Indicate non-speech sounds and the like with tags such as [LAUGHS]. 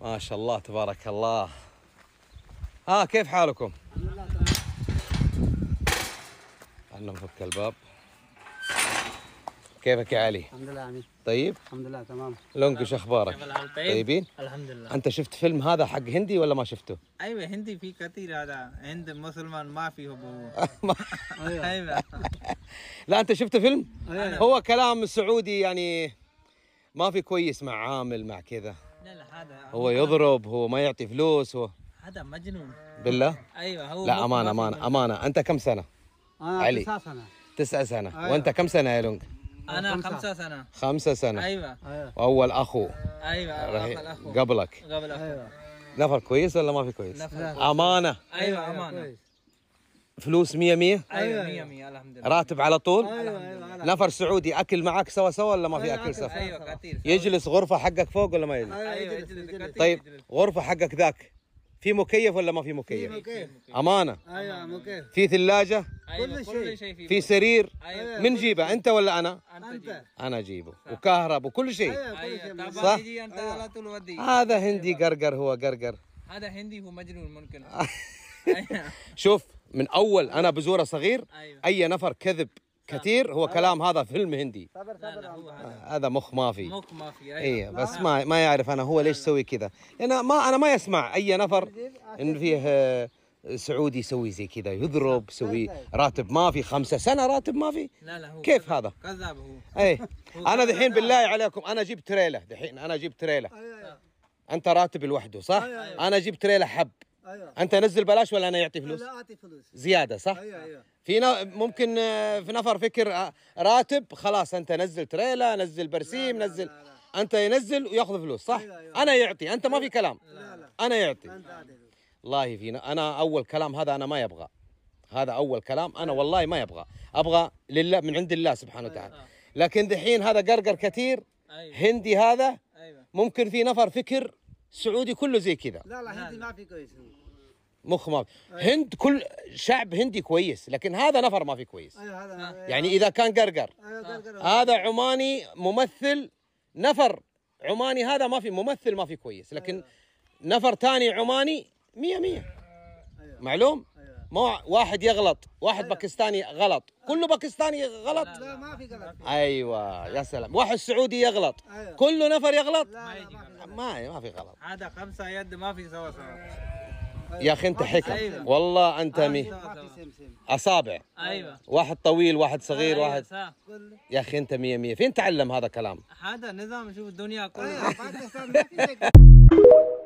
ما شاء الله تبارك الله ها آه كيف حالكم؟ الحمد لله خلنا نفك الباب كيفك يا علي؟ الحمد لله عمي طيب؟ الحمد لله تمام لونك ايش اخبارك؟ طيب؟ طيبين؟ الحمد لله انت شفت فيلم هذا حق هندي ولا ما شفته؟ ايوه هندي في كثير هذا هند مسلمان ما فيه هو [LAUGHS] [LAUGHS] ايوه [LAUGHS] لا انت شفت فيلم؟ أيوة. هو كلام سعودي يعني ما في كويس مع عامل مع كذا لا هذا هو يضرب هو ما يعطي فلوس هو هذا مجنون بالله ايوه هو لا امانه امانه امانه انت كم سنه انا علي تسع سنه تسع سنه أيوة. وانت كم سنه يا لونج انا خمسة. سنة خمسة سنة أيوة. ايوه واول اخو ايوه اول اخو قبلك قبل اخو أيوة. نفر كويس ولا ما في كويس؟ نفر امانة ايوه امانة أيوة، فلوس 100 100 ايوه 100 أيوة. 100 الحمد لله راتب على طول؟ ايوه نفر سعودي اكل معاك سوا سوا ولا ما في اكل سوا؟ ايوه كثير يجلس غرفه حقك فوق ولا ما يجلس؟ ايوه, أيوة، يجلس طيب غرفه حقك ذاك في مكيف ولا ما في مكيف؟ في مكيف امانه ايوه مكيف في ثلاجه أيوة كل شيء في سرير أيوة من جيبه انت ولا انا؟ انت انا اجيبه أيوة، وكهرب وكل شيء أيوة, أيوة، صح؟ هذا هندي قرقر هو قرقر هذا هندي هو مجنون ممكن [LAUGHS] شوف من اول انا بزوره صغير اي نفر كذب نعم. كثير هو كلام هذا فيلم هندي هذا مخ ما في مخ ما في اي أيوة. إيه، بس ما ما يعرف انا هو ليش يسوي كذا لان ما انا ما يسمع اي نفر ان فيه آه، سعودي يسوي زي كذا يضرب يسوي راتب ما في خمسة سنة راتب ما في لا لا هو كيف هذا كذاب هو اي انا دحين بالله عليكم انا اجيب تريلة دحين انا اجيب تريلة أيوة، أيوة. انت راتب لوحده صح انا اجيب تريلة حب ايوه انت نزل بلاش ولا انا يعطي فلوس؟ لا اعطي فلوس زياده صح؟ ايوه ايوه في نو... ممكن آه، في نفر فكر آه، راتب خلاص انت نزل تريلا نزل برسيم لا لا نزل لا لا لا. انت ينزل وياخذ فلوس صح؟ أيوة أيوة. انا يعطي انت ما في كلام لا لا. انا يعطي والله فينا انا اول كلام هذا انا ما يبغى هذا اول كلام انا أيوة. والله ما يبغى ابغى لله من عند الله سبحانه وتعالى أيوة. لكن دحين هذا قرقر كثير أيوة. هندي هذا أيوة. ممكن في نفر فكر سعودي كله زي كذا لا لا هندي ما في كويس مخ ما أيه. هند كل شعب هندي كويس لكن هذا نفر ما في كويس أيه هذا أيه يعني اذا كان قرقر نعم. هذا عماني ممثل نفر عماني هذا ما في ممثل ما في كويس لكن نفر ثاني عماني مية مية معلوم ما واحد يغلط واحد باكستاني غلط كله باكستاني غلط لا, ما في غلط ايوه يا سلام واحد سعودي يغلط كله نفر يغلط لا ما, ما في غلط هذا خمسه يد ما في سوا سوا يا اخي انت حكم أيوة. والله انت مي أيوة. اصابع ايوه واحد طويل واحد صغير أيوة. واحد يا اخي انت مية مية فين تعلم هذا كلام هذا نظام شوف الدنيا كلها أيوة، [LAUGHS]